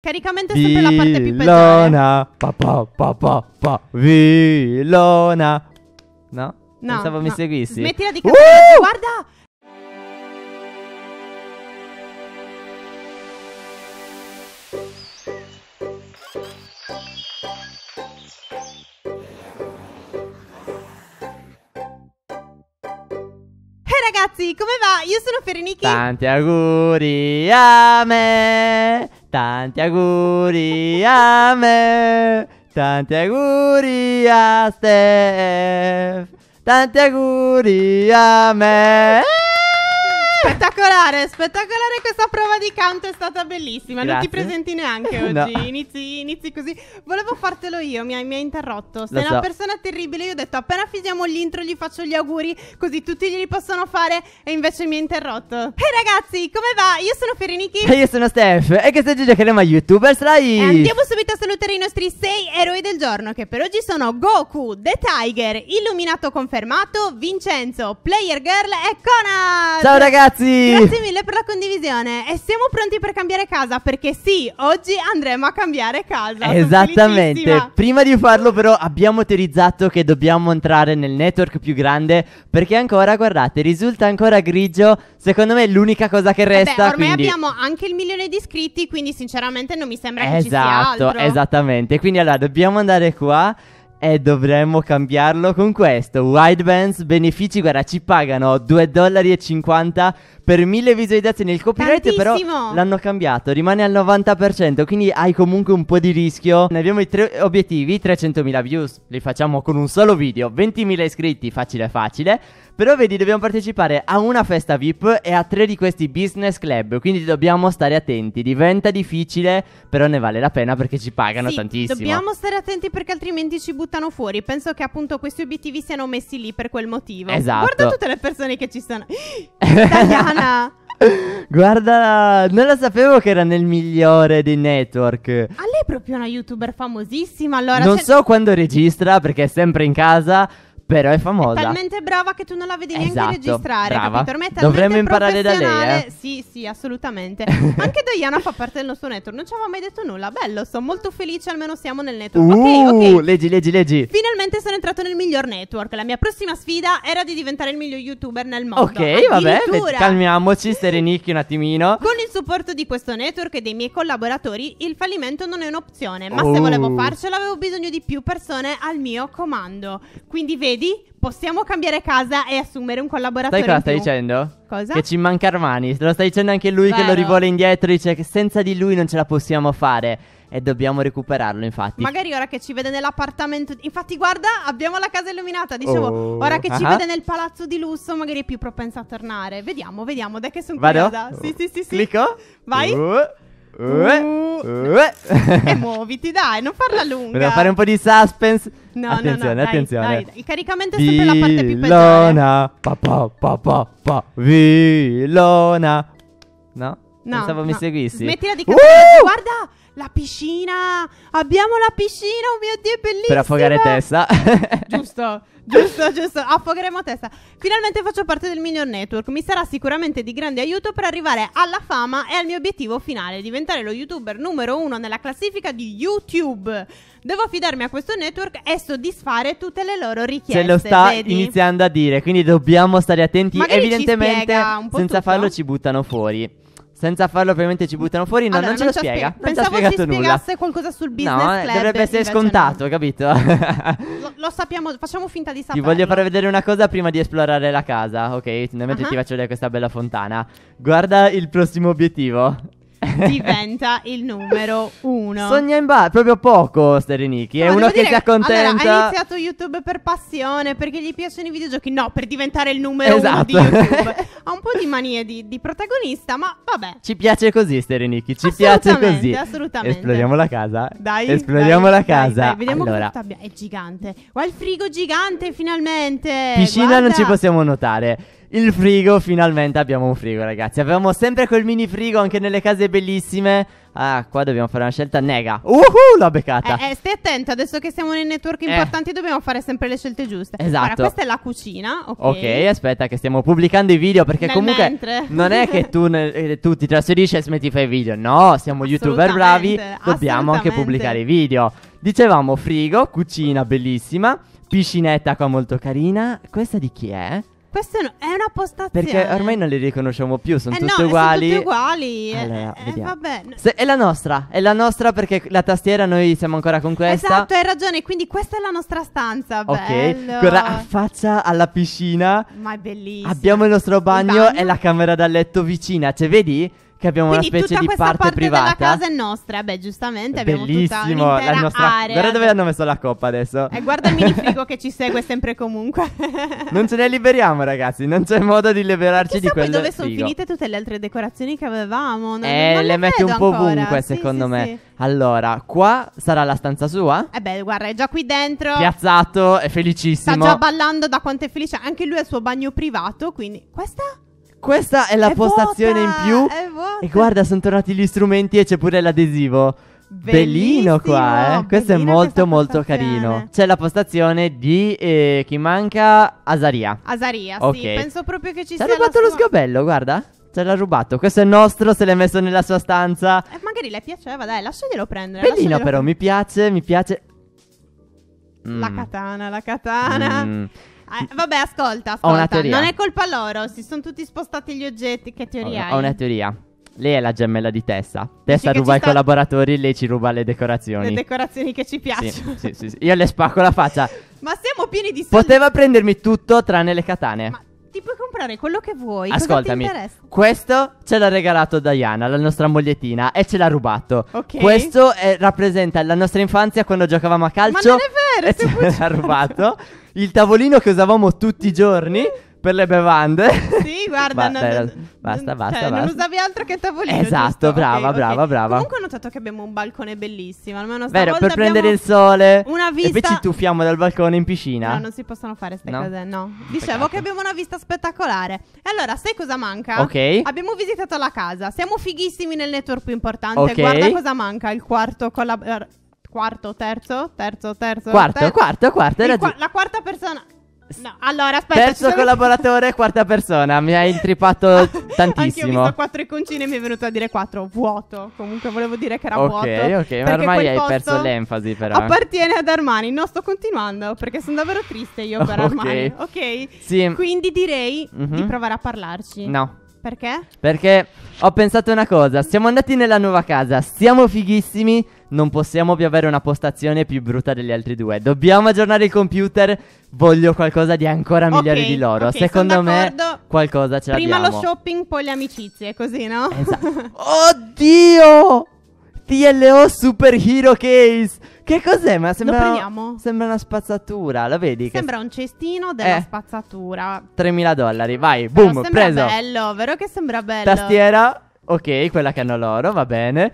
Caricamento è sempre la parte più pesante. Pa, pa, pa, pa, pa. Villona. No? No. Pensavo no. mi seguissi. Smettila di cantare. Uh! Guarda! Hey ragazzi, come va? Io sono Ferenichi. Tanti auguri a me. Tanti auguri a me, tanti auguri a Steph, tanti auguri a me. Spettacolare, spettacolare questa prova di canto, è stata bellissima. Grazie. Non ti presenti neanche oggi, no. inizi, inizi, così. Volevo fartelo io, mi hai, mi hai interrotto. Sei so. una persona terribile, io ho detto appena finiamo l'intro gli faccio gli auguri, così tutti glieli possono fare e invece mi hai interrotto. Ehi hey ragazzi, come va? Io sono Ferinichi. E io sono Steph. E che stai giocheremo a youtuber Live. andiamo subito a salutare i nostri sei eroi del giorno, che per oggi sono Goku, The Tiger, Illuminato Confermato, Vincenzo, Player Girl e Conan. Ciao ragazzi ragazzi! Grazie mille per la condivisione e siamo pronti per cambiare casa perché sì, oggi andremo a cambiare casa. Esattamente. Prima di farlo però abbiamo teorizzato che dobbiamo entrare nel network più grande perché ancora, guardate, risulta ancora grigio. Secondo me è l'unica cosa che resta. Beh, ormai quindi... abbiamo anche il milione di iscritti, quindi sinceramente non mi sembra esatto, che ci sia esatto, altro. Esatto, esattamente. Quindi allora dobbiamo andare qua e dovremmo cambiarlo con questo. Widebands, benefici, guarda, ci pagano 2,50 dollari per mille visualizzazioni il copyright Tantissimo. però l'hanno cambiato, rimane al 90%, quindi hai comunque un po' di rischio. Ne abbiamo i tre obiettivi, 300.000 views, li facciamo con un solo video, 20.000 iscritti, facile facile. Però vedi, dobbiamo partecipare a una festa VIP e a tre di questi business club, quindi dobbiamo stare attenti. Diventa difficile, però ne vale la pena perché ci pagano sì, tantissimo. Dobbiamo stare attenti perché altrimenti ci buttano fuori. Penso che appunto questi obiettivi siano messi lì per quel motivo. Esatto. Guarda tutte le persone che ci stanno. Italiano buona! Guarda, non la sapevo che era nel migliore dei network. Ah, lei è proprio una youtuber famosissima, allora... Non cioè... so quando registra, perché è sempre in casa, però è famosa. È talmente brava che tu non la vedi esatto, neanche registrare. Brava. Per me è Dovremmo imparare da lei. Eh? Sì, sì, assolutamente. Anche Diana fa parte del nostro network. Non ci avevo mai detto nulla. Bello, sono molto felice. Almeno siamo nel network. Uh, ok, ok. Leggi, leggi, leggi. Finalmente sono entrato nel miglior network. La mia prossima sfida era di diventare il miglior youtuber nel mondo. Ok, vabbè. Calmiamoci, serenicchi un attimino. Con il supporto di questo network e dei miei collaboratori, il fallimento non è un'opzione. Ma oh. se volevo oh. farcela, avevo bisogno di più persone al mio comando. Quindi vedi vedi, possiamo cambiare casa e assumere un collaboratore. Sai cosa stai dicendo? Cosa? Che ci manca Armani. Te lo sta dicendo anche lui Vero. che lo rivuole indietro. Dice che senza di lui non ce la possiamo fare. E dobbiamo recuperarlo, infatti. Magari ora che ci vede nell'appartamento. Infatti, guarda, abbiamo la casa illuminata. Dicevo, oh. ora che ci uh-huh. vede nel palazzo di lusso, magari è più propensa a tornare. Vediamo, vediamo. Dai, che sono curiosa. Sì, sì, sì, sì. Clicco. Vai. Uh. Uh. uh. Eh. e muoviti, dai, non farla lunga. Volevo fare un po' di suspense. No, attenzione, no, no, attenzione. Dai, dai. Il caricamento è sempre la parte più pesante. Villona, eh. pa pa pa pa pa, Villona. No? No, Pensavo no. mi seguissi. Smettila di cantare. Uh! Guarda, la piscina. Abbiamo la piscina, oh mio Dio, è bellissima. Per affogare testa. Giusto. giusto, giusto, affogheremo a testa. Finalmente faccio parte del Minion Network, mi sarà sicuramente di grande aiuto per arrivare alla fama e al mio obiettivo finale, diventare lo youtuber numero uno nella classifica di YouTube. Devo affidarmi a questo network e soddisfare tutte le loro richieste. Ce lo sta vedi? iniziando a dire, quindi dobbiamo stare attenti. Magari Evidentemente, senza tutto. farlo, ci buttano fuori. Senza farlo, ovviamente ci buttano fuori. No, allora, non ce lo spiega. Spe- non ci ha nulla. spiegasse qualcosa sul business. No, eh, club, dovrebbe essere scontato, no. capito? lo, lo, sappiamo, facciamo finta di saperlo. Ti voglio far vedere una cosa prima di esplorare la casa. Ok, mentre uh-huh. Ah. ti faccio vedere questa bella fontana. Guarda il prossimo obiettivo. diventa il numero uno. Sogna in bar, proprio poco Sterinichi, è uno che si accontenta. Allora, ha iniziato YouTube per passione, perché gli piacciono i videogiochi, no, per diventare il numero esatto. uno di esatto. YouTube. ha un po' di manie di, di, protagonista, ma vabbè. Ci piace così Sterinichi, ci piace così. Assolutamente, Esploriamo la casa. Dai, esploriamo dai, la casa. Dai, dai, vediamo allora. È gigante. Qua il frigo gigante finalmente. Piscina Guarda. non ci possiamo notare il frigo, finalmente abbiamo un frigo, ragazzi. Avevamo sempre quel mini frigo anche nelle case bellissime. Ah, qua dobbiamo fare una scelta nega. Uhu, l'ho beccata. Eh, eh, stai attento, adesso che siamo nei network eh. importanti eh. dobbiamo fare sempre le scelte giuste. Esatto. Allora, questa è la cucina. Ok, okay aspetta che stiamo pubblicando i video perché Nel comunque mentre. non è che tu, ne, eh, tu ti trasferisci e smetti di fare i video. No, siamo youtuber bravi, dobbiamo anche pubblicare i video. Dicevamo frigo, cucina bellissima, piscinetta qua molto carina. Questa di chi è? Questa è una postazione. Perché ormai non le riconosciamo più, sono eh tutte no, eh, uguali. Sono tutte uguali. Eh, allora, eh, vabbè. Se è la nostra, è la nostra perché la tastiera noi siamo ancora con questa. Esatto, hai ragione, quindi questa è la nostra stanza. Ok, Ok, quella faccia alla piscina. Ma è bellissima. Abbiamo il nostro bagno, il bagno. e la camera da letto vicina, cioè vedi? che abbiamo Quindi una specie di parte, parte privata. Tutta casa è nostra, beh, giustamente abbiamo Bellissimo, tutta la nostra area. Guarda dove hanno messo la coppa adesso. E eh, guarda il minifrigo che ci segue sempre comunque. non ce ne liberiamo, ragazzi, non c'è modo di liberarci Chissà di quello. Ma dove sono finite tutte le altre decorazioni che avevamo? Non, eh, non le, le mette un po' ancora. ovunque, sì, secondo sì, me. Sì. Allora, qua sarà la stanza sua? Eh beh, guarda, è già qui dentro. Piazzato, è felicissimo. Sta già ballando da quanto è felice. Anche lui ha il suo bagno privato, quindi questa questa è la è postazione vuota, in più. E guarda, sono tornati gli strumenti e c'è pure l'adesivo. Bellino qua, eh. Questo è molto molto carino. C'è la postazione di eh, chi manca Asaria. Asaria, okay. sì, penso proprio che ci sia. Ci ha rubato sua... lo sgabello, guarda. Ce l'ha rubato. Questo è nostro, se l'è messo nella sua stanza. Eh, magari le piaceva, dai, lasciaglielo prendere. Bellino lasciaglielo però, mi piace, mi piace. Mm. La katana, la katana. Mm. Eh, vabbè, ascolta, ascolta. Ho una teoria. Non è colpa loro, si sono tutti spostati gli oggetti. Che teoria ho, hai? Ho una teoria. Lei è la gemella di Tessa. Tessa ruba i sta... collaboratori, lei ci ruba le decorazioni. Le decorazioni che ci piacciono. Sì, sì, sì, sì. Io le spacco la faccia. Ma siamo pieni di soldi. Poteva prendermi tutto tranne le katane. Ma ti puoi comprare quello che vuoi. Ascoltami, questo ce l'ha regalato Diana, la nostra mogliettina, e ce l'ha rubato. Ok. Questo è, eh, rappresenta la nostra infanzia quando giocavamo a calcio. Ma non è vero, e ce l'ha rubato. il tavolino che usavamo tutti i giorni per le bevande. Sì, guarda, ba- non, basta, basta, cioè, basta. Non usavi altro che tavolino. Esatto, giusto? brava, okay, brava, okay. brava. Comunque ho notato che abbiamo un balcone bellissimo, almeno Vero, per prendere il sole. Una vista... E poi ci tuffiamo dal balcone in piscina. No, non si possono fare queste no. cose, no. Dicevo Peccato. che abbiamo una vista spettacolare. E allora, sai cosa manca? Ok. Abbiamo visitato la casa, siamo fighissimi nel network più importante. Okay. Guarda cosa manca, il quarto collaboratore quarto, terzo, terzo, terzo. Quarto, terzo. quarto, quarto. Era qua- la quarta persona. No, allora aspetta. Terzo sono... collaboratore, quarta persona. Mi hai intripato tantissimo. Anche io ho visto quattro iconcini e mi è venuto a dire quattro. Vuoto. Comunque volevo dire che era okay, vuoto. Ok, ok, ma ormai hai perso l'enfasi, però. Eh. Appartiene ad Armani. No, sto continuando perché sono davvero triste io per okay. Armani. Ok. Sì. Quindi direi mm-hmm. di mhm. provare a parlarci. No. Perché? Perché ho pensato una cosa. Siamo andati nella nuova casa. Siamo fighissimi non possiamo più avere una postazione più brutta degli altri due. Dobbiamo aggiornare il computer. Voglio qualcosa di ancora migliore di loro. Okay, Secondo me, qualcosa ce Prima l'abbiamo. Prima lo shopping, poi le amicizie, così, no? Esatto. Oddio! TLO Super Hero Case. Che cos'è? Ma sembra, sembra una spazzatura, lo vedi? Sembra un cestino della eh. spazzatura. 3.000 dollari, vai, Però boom, sembra preso. Sembra bello, vero che sembra bello. Tastiera, ok, quella che hanno loro, va bene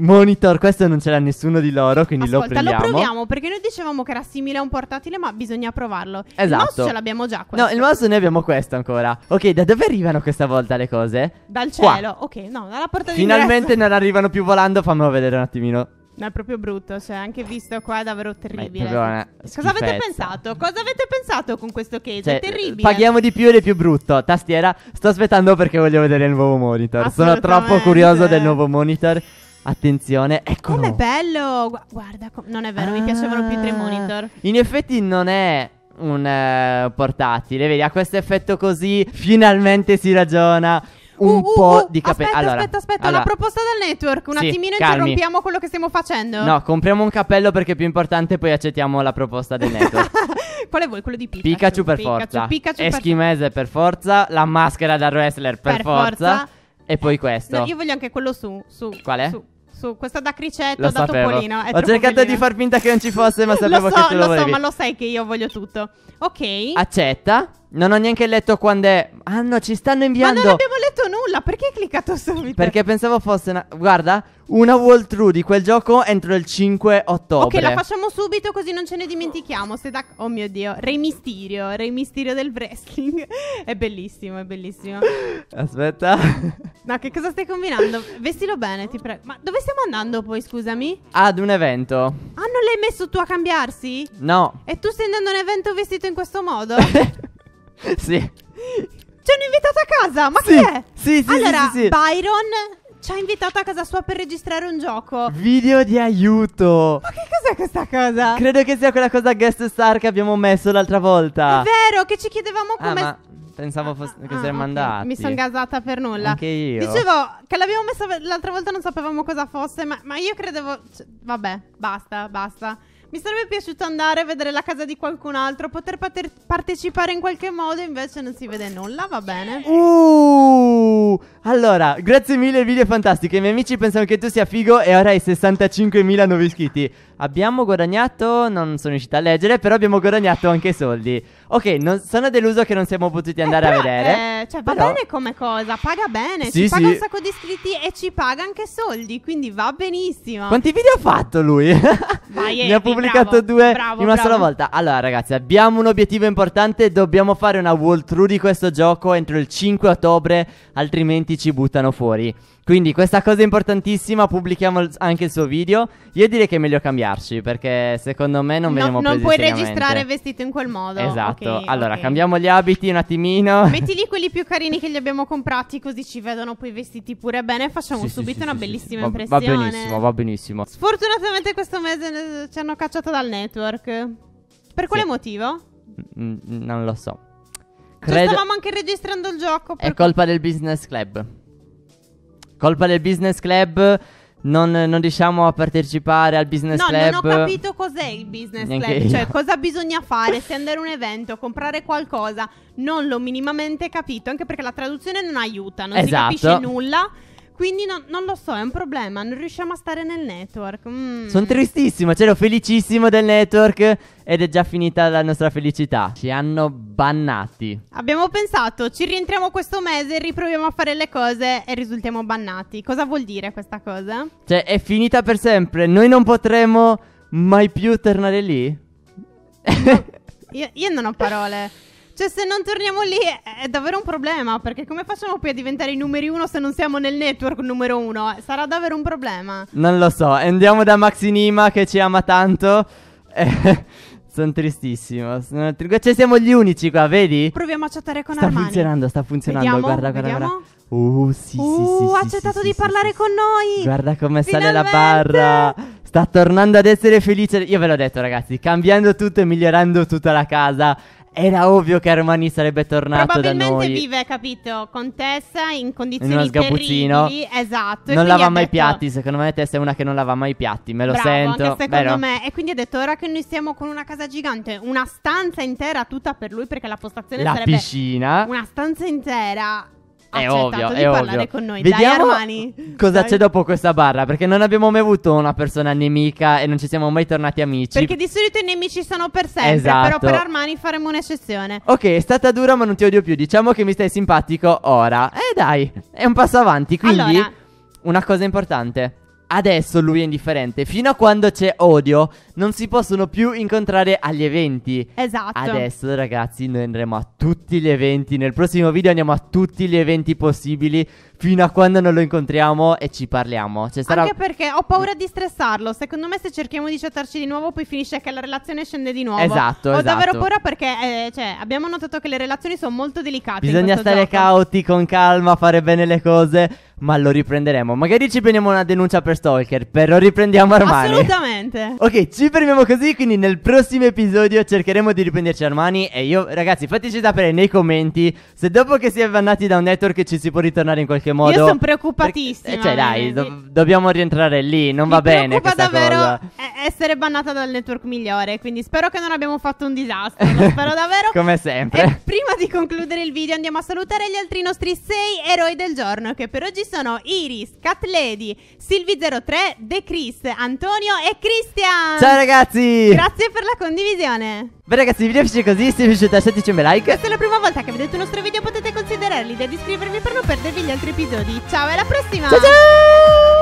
monitor, questo non ce l'ha nessuno di loro, quindi Ascolta, lo prendiamo. lo proviamo perché noi dicevamo che era simile a un portatile, ma bisogna provarlo. Esatto. Il mouse esatto. ce l'abbiamo già questo. No, il mouse noi abbiamo questo ancora. Ok, da dove arrivano questa volta le cose? Dal cielo. Qua. Ok, no, dalla porta di Finalmente non arrivano più volando, fammelo vedere un attimino. No, è proprio brutto, cioè anche visto qua è davvero terribile. È Cosa avete pensato? Cosa avete pensato con questo case? Cioè, è terribile. Paghiamo di più ed è più brutto. Tastiera, sto aspettando perché voglio vedere il nuovo monitor. Sono troppo curioso del nuovo monitor Attenzione, eccolo. Com'è bello! Gu- guarda, com- non è vero, ah, mi piacevano più i tre ah. monitor. In effetti non è un eh, portatile, vedi, ha questo effetto così, finalmente si ragiona uh, un uh, po' uh, uh, di capelli. Aspetta, allora, aspetta, aspetta, allora, una proposta dal network. Un sì, attimino calmi. interrompiamo quello che stiamo facendo. No, compriamo un cappello perché è più importante, poi accettiamo la proposta del network. Quale vuoi? Quello di Pikachu? Pikachu per Pikachu, forza. Pikachu, Pikachu Eschimese per forza. La maschera da wrestler per, per forza. forza e poi questo. No, io voglio anche quello su. su Qual è? Su. Su, questo da Cricetto, lo da sapevo. Topolino. È Ho cercato bellino. di far finta che non ci fosse, ma sapevo so, che tu lo, lo volevi. Lo so, ma lo sai che io voglio tutto. Ok. Accetta. Non ho neanche letto quando è. Ah no, ci stanno inviando. Ma non abbiamo letto nulla, perché hai cliccato subito? Perché pensavo fosse una. Guarda, una wall through di quel gioco entro il 5 ottobre. Ok, la facciamo subito così non ce ne dimentichiamo. Se da... Oh mio dio, Re Mysterio, Re Mysterio del wrestling. è bellissimo, è bellissimo. Aspetta. Ma no, che cosa stai combinando? Vestilo bene, ti prego. Ma dove stiamo andando poi, scusami? Ad un evento. Ah, non l'hai messo tu a cambiarsi? No. E tu stai andando a un evento vestito in questo modo? sì. Ci hanno invitato a casa, ma sì, chi è? Sì, sì, allora, sì, sì, Byron ci ha invitato a casa sua per registrare un gioco. Video di aiuto. Ma che cos'è questa cosa? Credo che sia quella cosa guest star che abbiamo messo l'altra volta. È vero, che ci chiedevamo ah, come... ma pensavo fosse... ah, che ah, saremmo okay. Mi sono gasata per nulla. Anche io. Dicevo che l'abbiamo messa l'altra volta, non sapevamo cosa fosse, ma, ma io credevo... Cioè, vabbè, basta, basta. Mi sarebbe piaciuto andare a vedere la casa di qualcun altro, poter pater- partecipare in qualche modo, invece non si vede nulla, va bene. Uh! Allora, grazie mille, video fantastico. I miei amici pensano che tu sia figo e ora hai 65.000 nuovi iscritti. Abbiamo guadagnato, non sono riuscita a leggere, però abbiamo guadagnato anche soldi. Ok, non, sono deluso che non siamo potuti andare eh, però, a vedere. Eh, cioè, va però... bene come cosa, paga bene, sì, ci paga un sacco di iscritti e ci paga anche soldi, quindi va benissimo. Quanti video ha fatto lui? Vai, ne ha pubblicato complicato bravo, due bravo, in una bravo. sola volta. Allora, ragazzi, abbiamo un obiettivo importante. Dobbiamo fare una walkthrough di questo gioco entro il 5 ottobre, altrimenti ci buttano fuori. Quindi questa cosa è importantissima, pubblichiamo anche il suo video. Io direi che è meglio cambiarci perché secondo me non no, veniamo non presi Non puoi registrare vestito in quel modo. Esatto. Okay, allora, okay. cambiamo gli abiti un attimino. Metti lì quelli più carini che li abbiamo comprati così ci vedono poi vestiti pure bene facciamo sì, subito sì, una sì, bellissima impressione. Va, va benissimo, va benissimo. Sfortunatamente questo mese eh, ci hanno cacciato dal network. Per quale motivo? Mm, mm, non lo so. Credo... Cioè, stavamo anche registrando il gioco. È colpa del business club. Colpa del business club. Non, non, riusciamo a partecipare al business no, club. No, non ho capito cos'è il business Neanche club. Cioè, io. Cioè, cosa bisogna fare? Se andare a un evento, comprare qualcosa. Non l'ho minimamente capito, anche perché la traduzione non aiuta, non esatto. si capisce nulla. Quindi no- non lo so, è un problema, non riusciamo a stare nel network. Mm. Sono tristissimo, c'ero felicissimo del network ed è già finita la nostra felicità. Ci hanno bannati. Abbiamo pensato, ci rientriamo questo mese, riproviamo a fare le cose e risultiamo bannati. Cosa vuol dire questa cosa? Cioè, è finita per sempre, noi non potremo mai più tornare lì? No, io, io non ho parole. Cioè, se non torniamo lì è, davvero un problema. Perché come facciamo poi a diventare i numeri uno se non siamo nel network numero uno? Eh, sarà davvero un problema. Non lo so. Andiamo da Maxi Nima che ci ama tanto. Eh, sono tristissimo. Sono tri- cioè, siamo gli unici qua, vedi? Proviamo a chattare con sta Armani. Sta funzionando, sta funzionando. Vediamo, guarda, guarda, vediamo. guarda. Uh, sì, uh, sì, sì, ha accettato sì, di sì, parlare sì, con noi. Guarda come sale la barra. Sta tornando ad essere felice. Io ve l'ho detto, ragazzi, cambiando tutto e migliorando tutta la casa. Era ovvio che Armani sarebbe tornato da noi. Probabilmente vive, capito, con Tessa in condizioni in uno sgabuzzino. terribili. Esatto. Non lava mai detto... piatti, secondo me Tessa è una che non lava mai piatti, me lo Bravo, sento. Anche secondo Vero. me. E quindi ha detto, ora che noi stiamo con una casa gigante, una stanza intera tutta per lui perché la postazione la sarebbe... La piscina. Una stanza intera è ovvio, di è parlare ovvio. con noi. Vediamo Dai, Armani. Cosa Dai. c'è dopo questa barra? Perché non abbiamo mai avuto una persona nemica e non ci siamo mai tornati amici. Perché di solito i nemici sono per sempre. Esatto. Però per Armani faremo un'eccezione. Ok, è stata dura, ma non ti odio più. Diciamo che mi stai simpatico ora. Eh dai, è un passo avanti. Quindi, allora, una cosa importante. Adesso lui è indifferente. Fino a quando c'è odio, non si possono più incontrare agli eventi. Esatto. Adesso, ragazzi, noi andremo a tutti gli eventi. Nel prossimo video andiamo a tutti gli eventi possibili. Fino a quando non lo incontriamo e ci parliamo. Cioè, sarà... Anche perché ho paura di stressarlo. Secondo me, se cerchiamo di chattarci di nuovo, poi finisce che la relazione scende di nuovo. Esatto. Ho esatto. davvero paura perché eh, cioè, abbiamo notato che le relazioni sono molto delicate. Bisogna stare gioco. cauti, con calma, fare bene le cose ma lo riprenderemo. Magari ci prendiamo una denuncia per stalker, però riprendiamo Armani. Assolutamente. Ok, ci fermiamo così, quindi nel prossimo episodio cercheremo di riprenderci Armani e io, ragazzi, fateci sapere nei commenti se dopo che si è vannati da un network ci si può ritornare in qualche modo. Io sono preoccupatissima. Perché, cioè, dai, do- dobbiamo rientrare lì, non Mi va bene Mi preoccupa davvero essere bannata dal network migliore, quindi spero che non abbiamo fatto un disastro, lo spero davvero. Come sempre. E prima di concludere il video andiamo a salutare gli altri nostri sei eroi del giorno che per oggi sono Iris, Cat Lady, Silvi03, The Chris, Antonio e Cristian. Ciao ragazzi! Grazie per la condivisione. Beh ragazzi, il video finisce così, se vi è piaciuto lasciateci un bel like. Se è la prima volta che vedete il nostro video, potete considerare l'idea di iscrivervi per non perdervi gli altri episodi. Ciao e alla prossima! Ciao ciao!